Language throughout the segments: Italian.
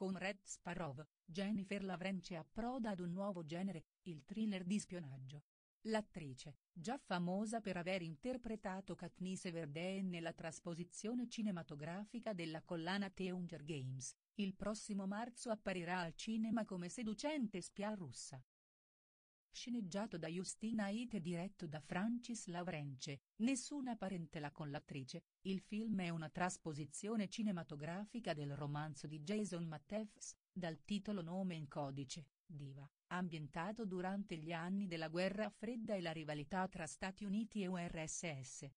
Con Red Sparrow, Jennifer Lawrence approda ad un nuovo genere, il thriller di spionaggio. L'attrice, già famosa per aver interpretato Katniss Everdeen nella trasposizione cinematografica della collana The Hunger Games, il prossimo marzo apparirà al cinema come seducente spia russa. Sceneggiato da Justina Haidt e diretto da Francis Laurence, nessuna parentela con l'attrice, il film è una trasposizione cinematografica del romanzo di Jason Matthews, dal titolo Nome in codice, Diva, ambientato durante gli anni della guerra fredda e la rivalità tra Stati Uniti e URSS.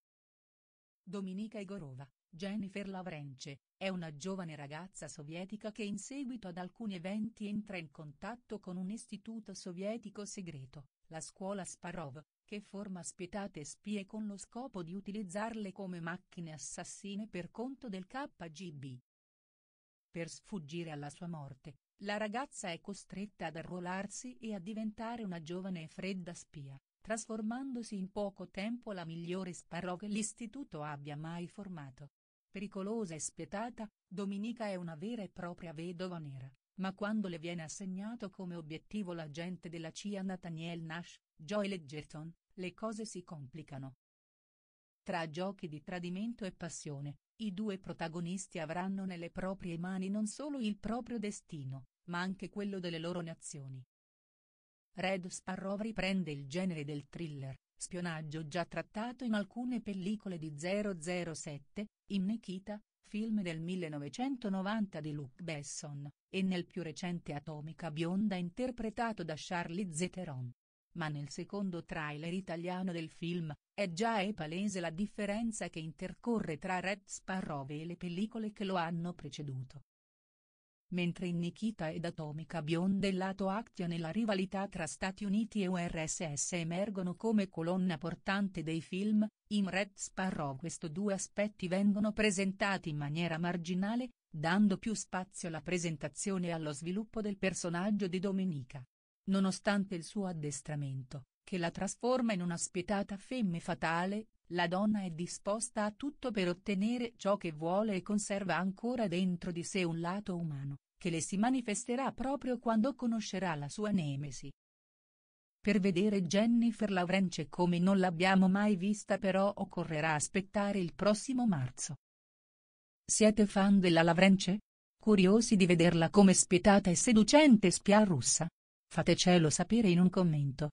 Dominica Igorova, Jennifer Lavrence, è una giovane ragazza sovietica che in seguito ad alcuni eventi entra in contatto con un istituto sovietico segreto, la scuola Sparov, che forma spietate spie con lo scopo di utilizzarle come macchine assassine per conto del KGB. Per sfuggire alla sua morte, la ragazza è costretta ad arruolarsi e a diventare una giovane e fredda spia, trasformandosi in poco tempo la migliore sparò che l'istituto abbia mai formato pericolosa e spietata, Dominica è una vera e propria vedova nera, ma quando le viene assegnato come obiettivo l'agente della CIA Nathaniel Nash, Joel Edgerton, le cose si complicano. Tra giochi di tradimento e passione, i due protagonisti avranno nelle proprie mani non solo il proprio destino, ma anche quello delle loro nazioni. Red Sparrow riprende il genere del thriller, spionaggio già trattato in alcune pellicole di 007, in Nikita, film del 1990 di Luc Besson, e nel più recente Atomica bionda interpretato da Charlize Theron. Ma nel secondo trailer italiano del film, è già è palese la differenza che intercorre tra Red Sparrow e le pellicole che lo hanno preceduto mentre in Nikita ed Atomica Bionde e Lato Action e la rivalità tra Stati Uniti e URSS emergono come colonna portante dei film, in Red Sparrow questi due aspetti vengono presentati in maniera marginale, dando più spazio alla presentazione e allo sviluppo del personaggio di Dominica. Nonostante il suo addestramento, che la trasforma in una spietata femme fatale, la donna è disposta a tutto per ottenere ciò che vuole e conserva ancora dentro di sé un lato umano, che le si manifesterà proprio quando conoscerà la sua nemesi. Per vedere Jennifer Lawrence come non l'abbiamo mai vista però occorrerà aspettare il prossimo marzo. Siete fan della Lawrence? Curiosi di vederla come spietata e seducente spia russa? Fatecelo sapere in un commento.